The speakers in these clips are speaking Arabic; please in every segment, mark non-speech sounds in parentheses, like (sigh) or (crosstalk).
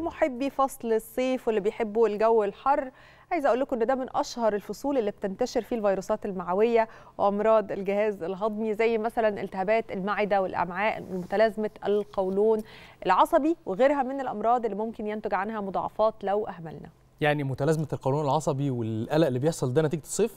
لمحبي فصل الصيف واللي بيحبوا الجو الحر عايزه اقول لكم ان ده من اشهر الفصول اللي بتنتشر فيه الفيروسات المعويه وامراض الجهاز الهضمي زي مثلا التهابات المعده والامعاء ومتلازمه القولون العصبي وغيرها من الامراض اللي ممكن ينتج عنها مضاعفات لو اهملنا يعني متلازمه القولون العصبي والقلق اللي بيحصل ده نتيجه الصيف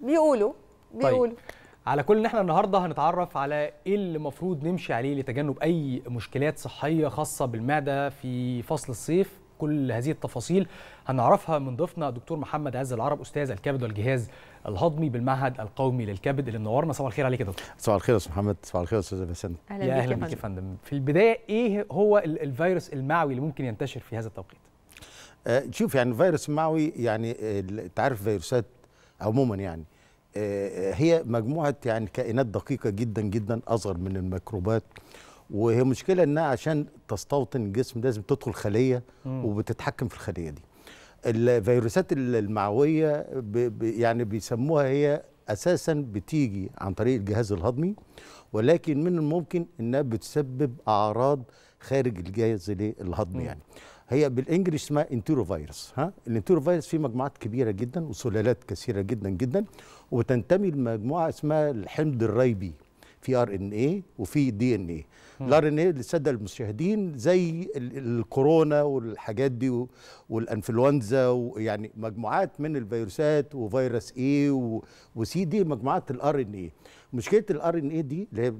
بيقولوا طيب. بيقولوا طيب. على كل ان احنا النهارده هنتعرف على ايه اللي المفروض نمشي عليه لتجنب اي مشكلات صحيه خاصه بالمعده في فصل الصيف كل هذه التفاصيل هنعرفها من ضيفنا الدكتور محمد عز العرب استاذ الكبد والجهاز الهضمي بالمعهد القومي للكبد اللي منورنا صباح الخير عليك يا دكتور صباح الخير يا استاذ محمد صباح الخير يا استاذ باسم يا اهلا بك يا فندم في البدايه ايه هو الفيروس المعوي اللي ممكن ينتشر في هذا التوقيت آه، شوف يعني الفيروس المعوي يعني انت آه، عارف فيروسات عموما يعني هي مجموعه يعني كائنات دقيقه جدا جدا اصغر من الميكروبات وهي مشكله انها عشان تستوطن الجسم لازم تدخل خليه وبتتحكم في الخليه دي الفيروسات المعويه يعني بيسموها هي اساسا بتيجي عن طريق الجهاز الهضمي ولكن من الممكن انها بتسبب اعراض خارج الجهاز الهضمي يعني هي بالانجلش اسمها انتيرو فيروس ها الانتيرو فيروس فيه مجموعات كبيره جدا وسلالات كثيره جدا جدا وتنتمي لمجموعه اسمها الحمض الريبي في ار ان اي وفي دي ان اي الار ان اي للساده المشاهدين زي الكورونا والحاجات دي والانفلونزا ويعني مجموعات من الفيروسات وفيروس اي وسي دي مجموعات الار ان اي مشكله الار ان اي دي اللي هي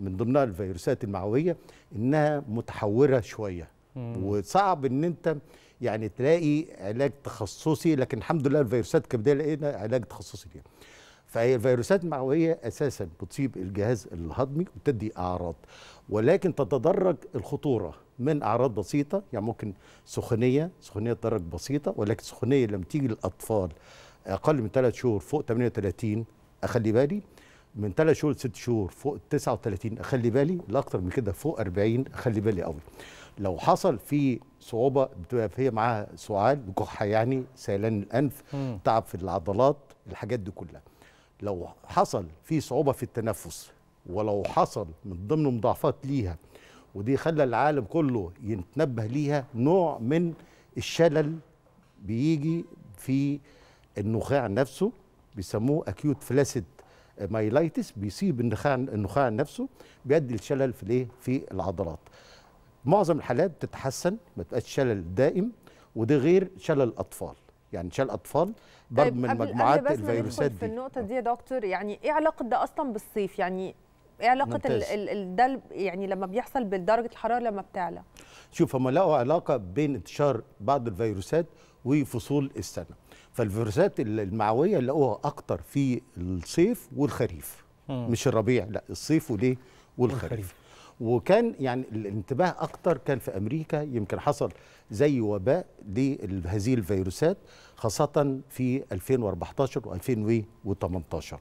من ضمنها الفيروسات المعويه انها متحوره شويه وصعب ان انت يعني تلاقي علاج تخصصي لكن الحمد لله الفيروسات الكبديه لقينا علاج تخصصي فيها فهي الفيروسات المعويه اساسا بتصيب الجهاز الهضمي وتدي اعراض ولكن تتدرج الخطوره من اعراض بسيطه يعني ممكن سخونيه سخونيه درجه بسيطه ولكن سخونيه لما تيجي للاطفال اقل من ثلاث شهور فوق 38 اخلي بالي من ثلاث شهور لست شهور فوق 39 اخلي بالي لا من كده فوق 40 اخلي بالي قوي لو حصل في صعوبه بتبقى هي معاها سعال جحا يعني سيلان الانف مم. تعب في العضلات الحاجات دي كلها لو حصل في صعوبه في التنفس ولو حصل من ضمن مضاعفات ليها ودي خلى العالم كله يتنبه ليها نوع من الشلل بيجي في النخاع نفسه بيسموه اكيوت فلاسيد مايلايتس بيصيب النخاع النخاع نفسه بيؤدي لشلل في الايه في العضلات معظم الحالات بتتحسن ما تبقاش شلل دائم وده غير شلل الاطفال يعني شلل الاطفال ضرب طيب، من مجموعات الفيروسات دي في النقطه دي يا دكتور يعني ايه علاقه ده اصلا بالصيف يعني ايه علاقه الدلب يعني لما بيحصل بدرجه الحراره لما بتعلى شوف هم لقوا علاقه بين انتشار بعض الفيروسات وفصول السنه فالفيروسات المعويه لقوها اكتر في الصيف والخريف مش الربيع لا الصيف وليه والخريف وكان يعني الانتباه اكتر كان في امريكا يمكن حصل زي وباء لهذه الفيروسات خاصه في 2014 و2018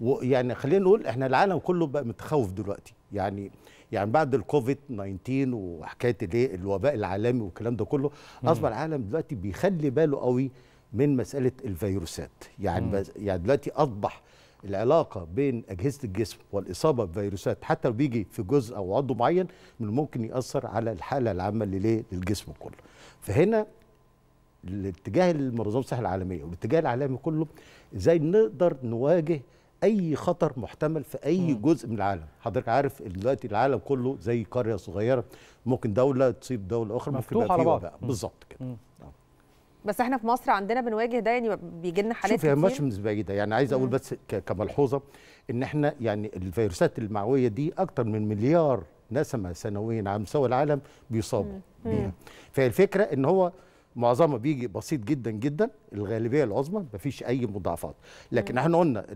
ويعني خلينا نقول احنا العالم كله بقى متخوف دلوقتي يعني يعني بعد الكوفيد 19 وحكايه الايه الوباء العالمي والكلام ده كله اصبح العالم دلوقتي بيخلي باله قوي من مساله الفيروسات يعني يعني دلوقتي اصبح العلاقه بين اجهزه الجسم والاصابه بفيروسات حتى لو بيجي في جزء او عضو معين من ممكن ياثر على الحاله العامه اللي للجسم كله فهنا الاتجاه المنظمه الصحه العالميه والاتجاه العالمي كله ازاي نقدر نواجه اي خطر محتمل في اي م. جزء من العالم حضرتك عارف دلوقتي العالم كله زي قريه صغيره ممكن دوله تصيب دوله اخرى ممكن على بعض بالظبط كده بس احنا في مصر عندنا بنواجه ده يعني بيجي لنا حالات كتير مش بالنسبه لي يعني عايز اقول بس كملحوظه ان احنا يعني الفيروسات المعويه دي اكتر من مليار نسمه سنويا على مستوى العالم بيصابوا بيها فالفكره ان هو معظمها بيجي بسيط جدا جدا الغالبيه العظمى مفيش اي مضاعفات لكن احنا قلنا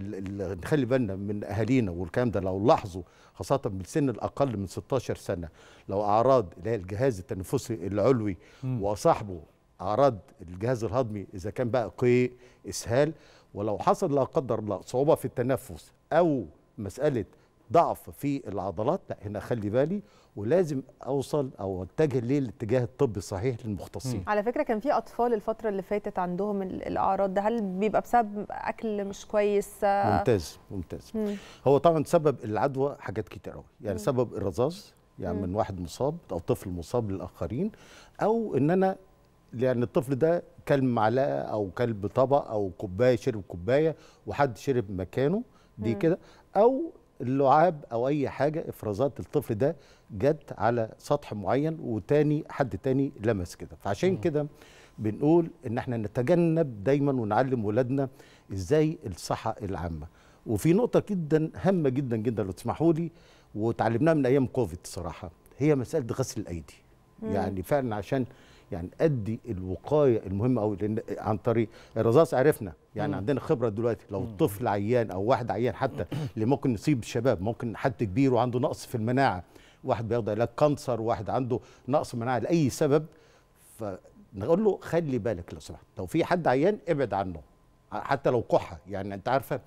نخلي بالنا من اهالينا والكلام ده لو لاحظوا خاصه بالسن الاقل من 16 سنه لو اعراض اللي هي الجهاز التنفسي العلوي وصاحبه اعراض الجهاز الهضمي اذا كان بقى قيء اسهال ولو حصل لا قدر الله صعوبه في التنفس او مساله ضعف في العضلات لا هنا خلي بالي ولازم اوصل او اتجه ليه الاتجاه الطبي الصحيح للمختصين على فكره كان في اطفال الفتره اللي فاتت عندهم الاعراض ده هل بيبقى بسبب اكل مش كويس آه. ممتاز ممتاز مم. هو طبعا سبب العدوى حاجات كتير قوي يعني مم. سبب الرذاذ يعني مم. من واحد مصاب او طفل مصاب للاخرين او ان انا لان الطفل ده كلب معلقه او كلب طبق او كوبايه شرب كوبايه وحد شرب مكانه دي كده او اللعاب او اي حاجه افرازات الطفل ده جت على سطح معين وتاني حد تاني لمس كده فعشان كده بنقول ان احنا نتجنب دايما ونعلم ولادنا ازاي الصحه العامه وفي نقطه جدا هامه جدا جدا لو تسمحوا لي وتعلمناها من ايام كوفيد صراحه هي مساله غسل الايدي يعني فعلا عشان يعني ادي الوقايه المهمه قوي لان عن طريق الرصاص عرفنا يعني مم. عندنا خبره دلوقتي لو مم. طفل عيان او واحد عيان حتى اللي ممكن يصيب الشباب ممكن حد كبير وعنده نقص في المناعه واحد بياخد علاج كانسر واحد عنده نقص مناعه لاي سبب فنقول له خلي بالك لو سمحت لو في حد عيان ابعد عنه حتى لو كحه يعني انت عارفه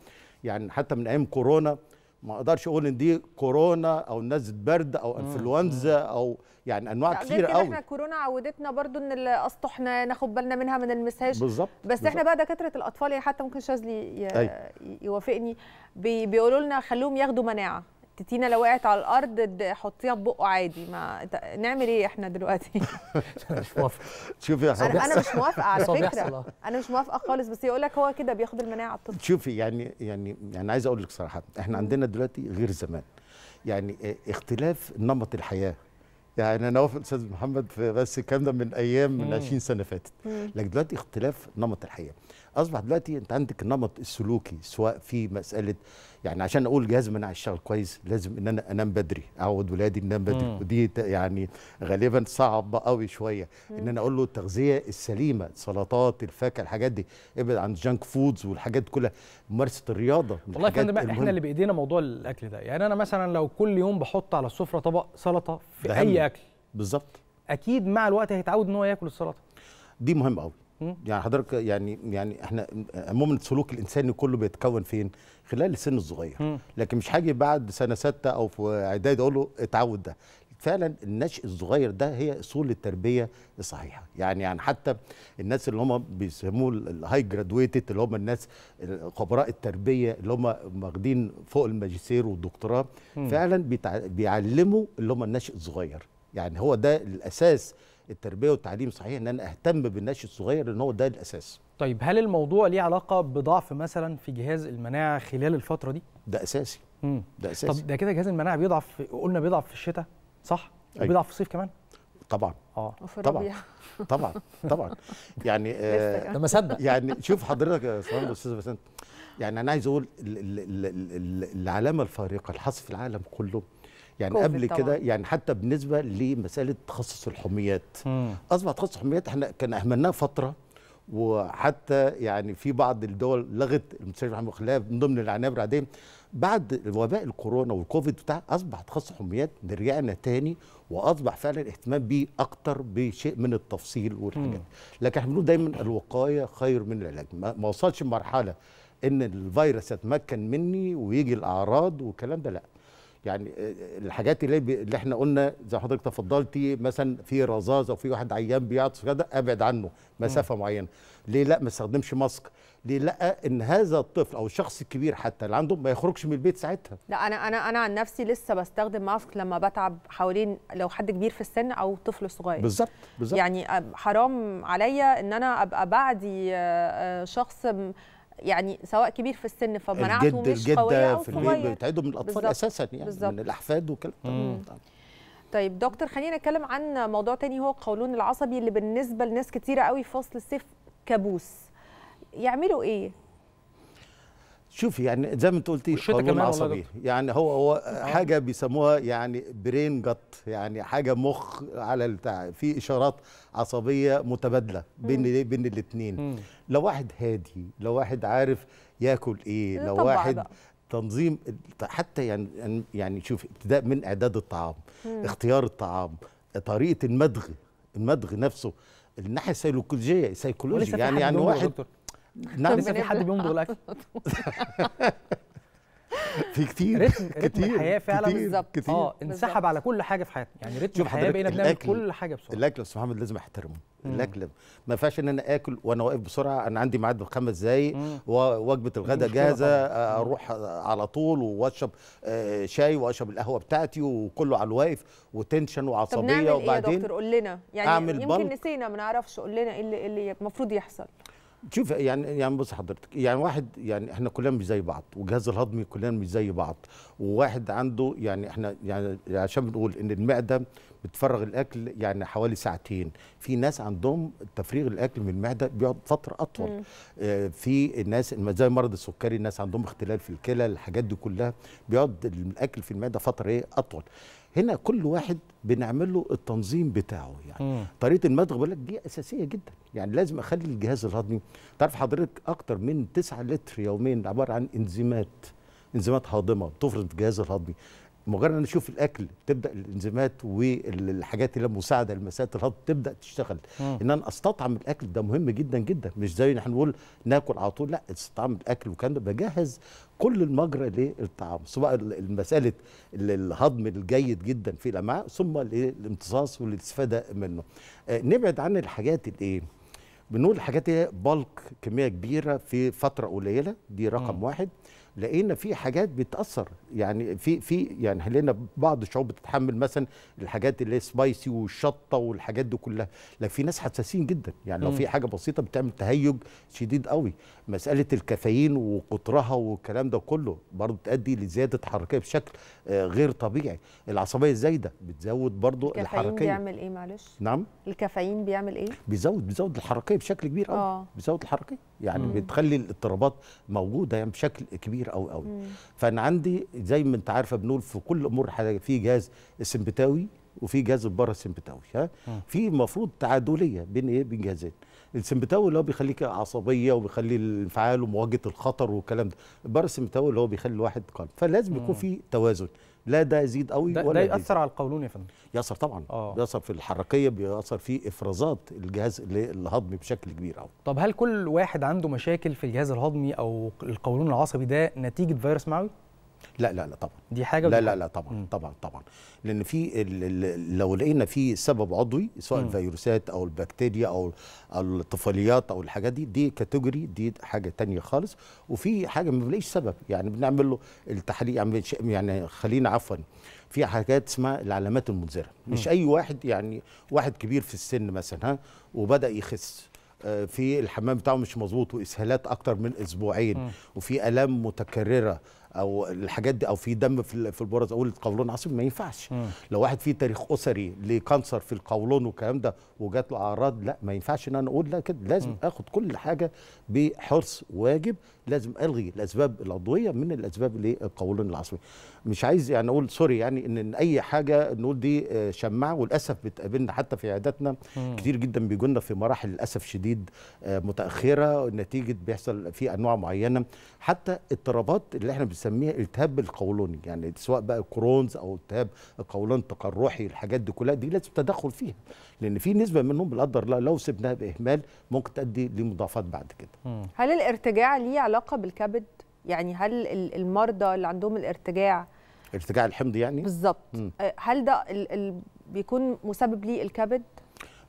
يعني حتى من ايام كورونا ما اقدرش اقول ان دي كورونا او نزله برد او انفلونزا او يعني انواع كتير قوي احنا كورونا عودتنا برضو ان الاسطح ناخد بالنا منها من المساج بالظبط بس بالزبط. احنا بقى دكاتره الاطفال يعني حتى ممكن شاذلي يوافقني بيقولوا لنا خلوهم ياخدوا مناعه تتينا لو وقعت على الارض حطيها في بقه عادي ما نعمل ايه احنا دلوقتي (laughs) مش موافقه شوفي يا انا انا مش موافقه على فكره آه. انا مش موافقه خالص بس يقول لك هو كده بياخد المناعه الطفل شوفي يعني يعني يعني عايز اقول لك صراحه احنا عندنا دلوقتي غير زمان يعني آه، اختلاف نمط الحياه يعني انا وافق استاذ محمد في بس الكلام ده من ايام من 20 سنه فاتت لكن دلوقتي اختلاف نمط الحياه اصبح دلوقتي انت عندك النمط السلوكي سواء في مساله يعني عشان اقول جهاز مناعه يشتغل كويس لازم ان انا انام بدري اعود ولادي ننام بدري مم. ودي يعني غالبا صعبه قوي شويه مم. ان انا اقول له التغذيه السليمه سلطات الفاكهه الحاجات دي ابعد عن الجانك فودز والحاجات كلها ممارسه الرياضه والله يا فندم احنا اللي بايدينا موضوع الاكل ده يعني انا مثلا لو كل يوم بحط على السفره طبق سلطه في اي اكل بالظبط اكيد مع الوقت هيتعود ان هو ياكل السلطه دي مهمه قوي يعني حضرتك يعني يعني احنا عموما السلوك الانساني كله بيتكون فين؟ خلال السن الصغير لكن مش هاجي بعد سنه سته او في اعدادي اقول له اتعود ده فعلا النشء الصغير ده هي اصول التربيه الصحيحه يعني يعني حتى الناس اللي هم بيسموه الهاي جرادويتد اللي هم الناس خبراء التربيه اللي هم واخدين فوق الماجستير والدكتوراه فعلا بيعلموا اللي هم النشء الصغير يعني هو ده الاساس التربيه والتعليم صحيح ان انا اهتم بالنشء الصغير لان هو ده الاساس طيب هل الموضوع ليه علاقه بضعف مثلا في جهاز المناعه خلال الفتره دي ده اساسي مم. ده اساسي طب ده كده جهاز المناعه بيضعف قلنا بيضعف في الشتاء صح أيوة. وبيضعف في الصيف كمان طبعا اه طبعا (laughs) طبعا طبعا يعني ده (laughs) آه، ما صدق يعني شوف حضرتك يا استاذ استاذ بسنت يعني انا عايز اقول العلامه الفارقه اللي في العالم كله يعني قبل كده يعني حتى بالنسبه لمساله تخصص الحميات مم. اصبح تخصص الحميات احنا كان اهملناه فتره وحتى يعني في بعض الدول لغت المستشفى محمد خلاف من ضمن العنايه بعدين بعد وباء الكورونا والكوفيد بتاع اصبح تخصص الحميات رجعنا تاني واصبح فعلا الاهتمام بيه اكتر بشيء من التفصيل والحاجات لكن احنا بنقول دايما الوقايه خير من العلاج ما وصلش لمرحله ان الفيروس يتمكن مني ويجي الاعراض والكلام ده لا يعني آه، آه، الحاجات اللي اللي احنا قلنا زي حضرتك تفضلتي مثلا في او وفي واحد عيان بيعطس كده ابعد عنه مسافه م. معينه ليه لا ما استخدمش ماسك ليه لا ان هذا الطفل او الشخص الكبير حتى اللي عنده ما يخرجش من البيت ساعتها لا انا انا انا عن نفسي لسه بستخدم ماسك لما بتعب حوالين لو حد كبير في السن او طفل صغير بالظبط بالظبط يعني حرام عليا ان انا ابقى بعدي آه، شخص يعني سواء كبير في السن فمناعته الجد مش الجدة قوية أو في البيت بتعيده من الأطفال بالزبط. أساسا يعني بالزبط. من الأحفاد والكلام طيب دكتور خلينا نتكلم عن موضوع تاني هو القولون العصبي اللي بالنسبة لناس كتيرة قوي في فصل الصيف كابوس يعملوا ايه شوف يعني زي ما انت قلتي قانون عصبي يعني هو هو آه. حاجه بيسموها يعني برين جت يعني حاجه مخ على البتاع في اشارات عصبيه متبادله بين مم. بين الاثنين لو واحد هادي لو واحد عارف ياكل ايه, إيه، لو واحد بقى. تنظيم حتى يعني يعني شوف ابتداء من اعداد الطعام مم. اختيار الطعام طريقه المدغ المدغ نفسه الناحيه السيكولوجيه سيكولوجي يعني يعني واحد دكتور. نعم لسه في حد بيمضغ الاكل (laughs) (laughs) في كتير رتم رتم الحياه فعلا بالظبط اه انسحب على كل حاجه في حياتنا يعني رتم الحياه بقينا بنعمل كل حاجه بسرعه الاكل يا استاذ محمد لازم احترمه الاكل ما ينفعش ان انا اكل وانا واقف بسرعه انا عندي ميعاد بخمس دقايق ووجبه الغداء جاهزه اروح على طول واشرب آه، شاي واشرب القهوه بتاعتي وكله على الواقف وتنشن وعصبيه طب نعمل وبعدين ايه يا دكتور قول لنا يعني يمكن نسينا ما نعرفش قول لنا ايه اللي المفروض يحصل شوف يعني يعني بص حضرتك يعني واحد يعني احنا كلنا مش زي بعض والجهاز الهضمي كلنا مش زي بعض وواحد عنده يعني احنا يعني, يعني عشان بنقول ان المعده بتفرغ الاكل يعني حوالي ساعتين في ناس عندهم تفريغ الاكل من المعده بيقعد فتره اطول آه، في الناس زي مرض السكري الناس عندهم اختلال في الكلى الحاجات دي كلها بيقعد الاكل في المعده فتره ايه اطول هنا كل واحد بنعمل له التنظيم بتاعه يعني مم. طريقه المضغ بقول لك دي اساسيه جدا يعني لازم اخلي الجهاز الهضمي تعرف حضرتك اكتر من 9 لتر يوميا عباره عن انزيمات انزيمات هاضمه بتفرز في الجهاز الهضمي مجرد ان نشوف الاكل تبدا الانزيمات والحاجات اللي مساعده لمسات الهضم تبدا تشتغل مم. ان انا استطعم الاكل ده مهم جدا جدا مش زي احنا نقول ناكل على طول لا استطعم الاكل وكان بجهز كل المجرى للطعام سواء مساله الهضم الجيد جدا في الامعاء ثم الامتصاص والاستفاده منه آه، نبعد عن الحاجات الايه بنقول الحاجات هي بلك كميه كبيره في فتره قليله دي رقم مم. واحد لقينا في حاجات بتاثر يعني في في يعني لقينا بعض الشعوب بتتحمل مثلا الحاجات اللي هي سبايسي والشطه والحاجات دي كلها لا في ناس حساسين جدا يعني لو في حاجه بسيطه بتعمل تهيج شديد قوي مساله الكافيين وقطرها والكلام ده كله برضه بتؤدي لزياده حركيه بشكل آه، غير طبيعي العصبيه الزايده بتزود برضه الحركيه الكافيين بيعمل ايه معلش نعم الكافيين بيعمل ايه بيزود بيزود الحركيه بشكل كبير قوي آه. بيزود الحركيه يعني م. بتخلي الاضطرابات موجوده يعني بشكل كبير كتير قوي قوي فانا عندي زي ما انت عارفه بنقول في كل امور حاجه في جهاز السمبتاوي وفي جهاز البارا سمبتاوي ها في المفروض تعادليه بين ايه بين جهازين السمبتاوي اللي هو بيخليك عصبيه وبيخلي الانفعال ومواجهه الخطر والكلام ده البارا سمبتاوي اللي هو بيخلي الواحد قلب فلازم يكون في توازن لا ده يزيد قوي ده ولا ده ياثر على القولون يا فندم ياثر طبعا أوه. بيأثر في الحركيه بيأثر في افرازات الجهاز الهضمي بشكل كبير قوي طب هل كل واحد عنده مشاكل في الجهاز الهضمي او القولون العصبي ده نتيجه فيروس معوي لا لا لا طبعا دي حاجه لا لا لا طبعا م. طبعا طبعا لان في لو لقينا في سبب عضوي سواء م. الفيروسات او البكتيريا او الطفيليات او الحاجات دي دي كاتيجوري دي حاجه تانية خالص وفي حاجه ما بنلاقيش سبب يعني بنعمل له التحليل يعني, يعني خلينا عفوا في حاجات اسمها العلامات المنذره مش اي واحد يعني واحد كبير في السن مثلا ها وبدا يخس آه، في الحمام بتاعه مش مظبوط واسهالات اكتر من اسبوعين وفي الام متكرره او الحاجات دي او في دم في في البراز اقول قولون عصبي ما ينفعش مم. لو واحد فيه تاريخ اسري لكانسر في القولون والكلام ده وجات له اعراض لا ما ينفعش ان انا اقول لا كده لازم مم. اخد كل حاجه بحرص واجب لازم الغي الاسباب العضويه من الاسباب للقولون العصبي مش عايز يعني اقول سوري يعني ان اي حاجه نقول دي آه، شماعه وللاسف بتقابلنا حتى في عياداتنا كتير جدا بيجونا في مراحل للاسف شديد آه، متاخره نتيجه بيحصل في انواع معينه حتى اضطرابات اللي احنا بنسميها التهاب القولوني يعني سواء بقى كرونز او التهاب القولون تقرحي الحاجات دي كلها دي لازم تدخل فيها لان في نسبه منهم بالقدر الله لو سبناها باهمال ممكن تؤدي لمضاعفات بعد كده هل الارتجاع ليه علاقه بالكبد يعني هل المرضى اللي عندهم الارتجاع ارتجاع الحمض يعني بالظبط هل ده بيكون مسبب ليه الكبد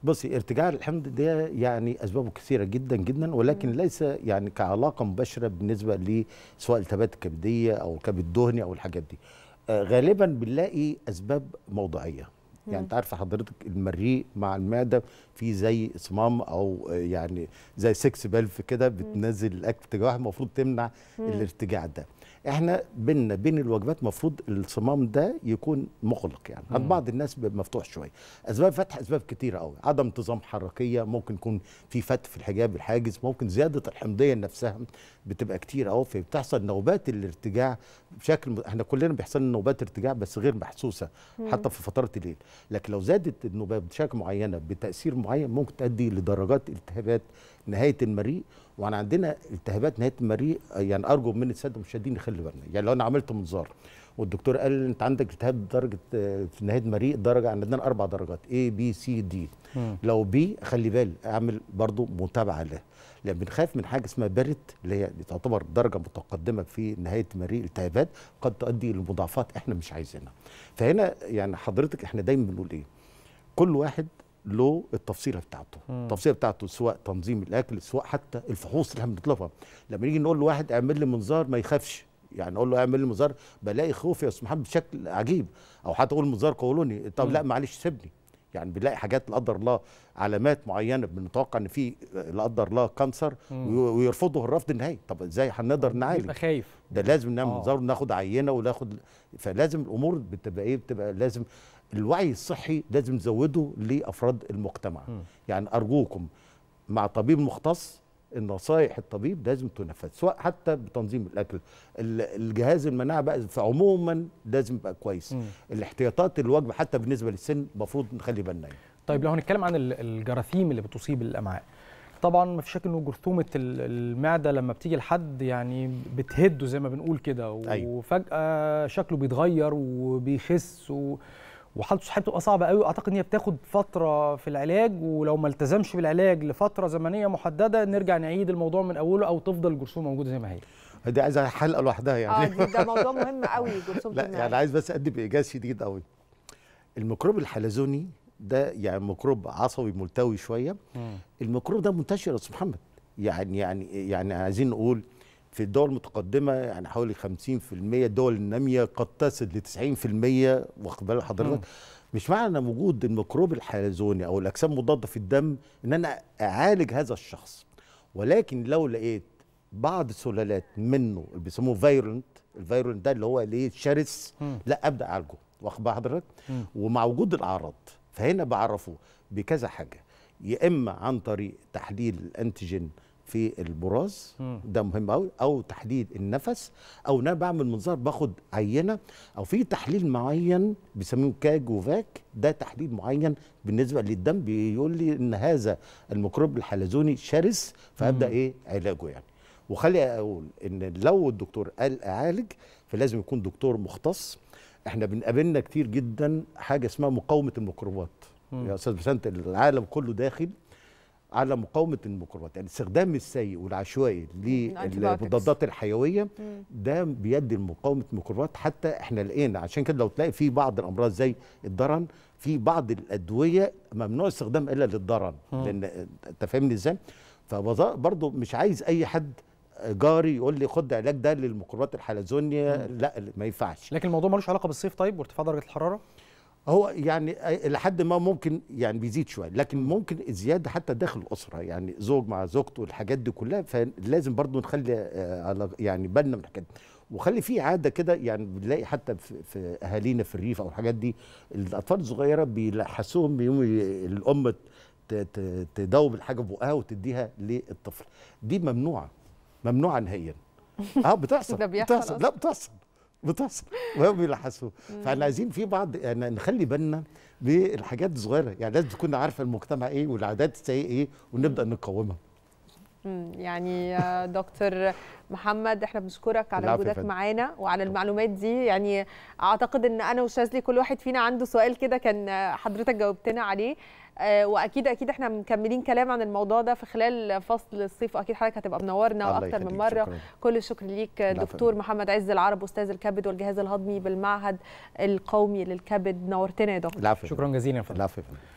بصي ارتجاع الحمض ده يعني اسبابه كثيره جدا جدا ولكن مم. ليس يعني كعلاقه مباشره بالنسبه لسواء التهابات التبات الكبديه او الكبد الدهني او الحاجات دي آه، غالبا بنلاقي اسباب موضعيه يعني انت عارفه حضرتك المريء مع المعده في زي صمام او يعني زي سكس بلف كده بتنزل الاكل واحد المفروض تمنع الارتجاع ده احنا بيننا بين الوجبات المفروض الصمام ده يكون مغلق يعني عند بعض الناس مفتوح شويه اسباب فتح اسباب كتيره قوي عدم انتظام حركيه ممكن يكون في فتح في الحجاب الحاجز ممكن زياده الحمضيه نفسها بتبقى كتير قوي فبتحصل نوبات الارتجاع بشكل احنا كلنا بيحصل لنا نوبات ارتجاع بس غير محسوسه حتى في فتره الليل لكن لو زادت النوبه بشكل معينه بتاثير معين ممكن تؤدي لدرجات التهابات نهايه المريء وانا عندنا التهابات نهايه المريء يعني ارجو من الساده المشاهدين يخلي بالنا يعني لو انا عملت منظار والدكتور قال انت عندك التهاب درجه آه، في نهايه مريء درجه عندنا اربع درجات اي بي سي دي لو بي خلي بالي اعمل برضو متابعه له لان بنخاف من حاجه اسمها بارت اللي هي تعتبر درجه متقدمه في نهايه مريء التهابات قد تؤدي لمضاعفات احنا مش عايزينها فهنا يعني حضرتك احنا دايما بنقول ايه كل واحد له التفصيله بتاعته مم. التفصيله بتاعته سواء تنظيم الاكل سواء حتى الفحوص اللي احنا بنطلبها لما نيجي نقول لواحد اعمل لي منظار ما يخافش يعني اقول له اعمل لي مزار بلاقي خوف يا استاذ محمد بشكل عجيب او حتى اقول مزار قولوني طب لا معلش سيبني يعني بنلاقي حاجات لا قدر الله علامات معينه بنتوقع ان في لا قدر الله كانسر ويرفضه الرفض النهائي طب ازاي هنقدر نعالج يبقى خايف ده لازم نعمل آه. مزار وناخد عينه وناخد فلازم الامور بتبقى ايه بتبقى لازم الوعي الصحي لازم نزوده لافراد المجتمع يعني ارجوكم مع طبيب مختص النصائح الطبيب لازم تنفذ سواء حتى بتنظيم الاكل الجهاز المناعه بقى عموما لازم يبقى كويس م. الاحتياطات الوجبه حتى بالنسبه للسن المفروض نخلي بالنا يعني. طيب لو هنتكلم عن الجراثيم اللي بتصيب الامعاء طبعا ما فيش شك انه جرثومه المعده لما بتيجي لحد يعني بتهده زي ما بنقول كده أيوه. وفجاه شكله بيتغير وبيخس و... وحالته الصحيه بتبقى صعبه قوي اعتقد ان هي بتاخد فتره في العلاج ولو ما التزمش بالعلاج لفتره زمنيه محدده نرجع نعيد الموضوع من اوله او تفضل الجرثومه موجوده زي ما هي دي عايزه حلقه لوحدها يعني اه ده موضوع مهم قوي جرثومه (laughs) لا يعني عايز بس ادي بايجاز شديد قوي الميكروب الحلزوني ده يعني ميكروب عصبي ملتوي شويه الميكروب ده منتشر يا استاذ محمد يعني يعني يعني عايزين نقول في الدول المتقدمة يعني حوالي 50% الدول النامية قد تصل ل 90% واخد بال حضرتك مش معنى وجود الميكروب الحلزوني أو الأجسام المضادة في الدم إن أنا أعالج هذا الشخص ولكن لو لقيت بعض السلالات منه اللي بيسموه فيرونت الفيرونت ده اللي هو ليه شرس لا أبدأ أعالجه واخد بال حضرتك ومع وجود الأعراض فهنا بعرفه بكذا حاجة يا إما عن طريق تحليل الأنتيجين في البراز ده مهم قوي أو, تحديد النفس او ان انا بعمل منظار باخد عينه او في تحليل معين بيسموه كاج وفاك ده تحليل معين بالنسبه للدم بيقول لي ان هذا الميكروب الحلزوني شرس فابدا ايه علاجه يعني وخلي اقول ان لو الدكتور قال اعالج فلازم يكون دكتور مختص احنا بنقابلنا كتير جدا حاجه اسمها مقاومه الميكروبات يا استاذ بسنت العالم كله داخل على مقاومه الميكروبات يعني استخدام السيء والعشوائي للمضادات الحيويه ده بيدي لمقاومه الميكروبات حتى احنا لقينا عشان كده لو تلاقي في بعض الامراض زي الدرن في بعض الادويه ممنوع استخدام الا للدرن لان انت فاهمني ازاي فبرضه مش عايز اي حد جاري يقول لي خد علاج ده للميكروبات الحلزونيه لا ما ينفعش لكن الموضوع ملوش علاقه بالصيف طيب وارتفاع درجه الحراره هو يعني لحد ما ممكن يعني بيزيد شويه لكن ممكن الزياده حتى داخل الاسره يعني زوج مع زوجته الحاجات دي كلها فلازم برضو نخلي آه، على يعني بالنا من الحاجات وخلي في عاده كده يعني بنلاقي حتى في, اهالينا في الريف او الحاجات دي الاطفال الصغيره بيلحسوهم يوم الام تدوب الحاجه بقها وتديها للطفل دي ممنوعه ممنوعه نهائيا اه بتحصل (laughs) بتحصل لا بتحصل بتحصل بيلحسوا فاحنا عايزين في بعض يعني نخلي بالنا بالحاجات الصغيره يعني لازم تكون عارفه المجتمع ايه والعادات السيئه ايه ونبدا نقاومها يعني آه، دكتور محمد احنا بنشكرك على وجودك معانا وعلى المعلومات دي يعني اعتقد ان انا وشاذلي كل واحد فينا عنده سؤال كده كان آه، حضرتك جاوبتنا عليه آه، واكيد اكيد احنا مكملين كلام عن الموضوع ده في خلال فصل الصيف واكيد حضرتك هتبقى منورنا اكتر من مره شكرا. كل الشكر ليك دكتور محمد عز العرب استاذ الكبد والجهاز الهضمي بالمعهد القومي للكبد نورتنا يا دكتور شكرا جزيلا يا فندم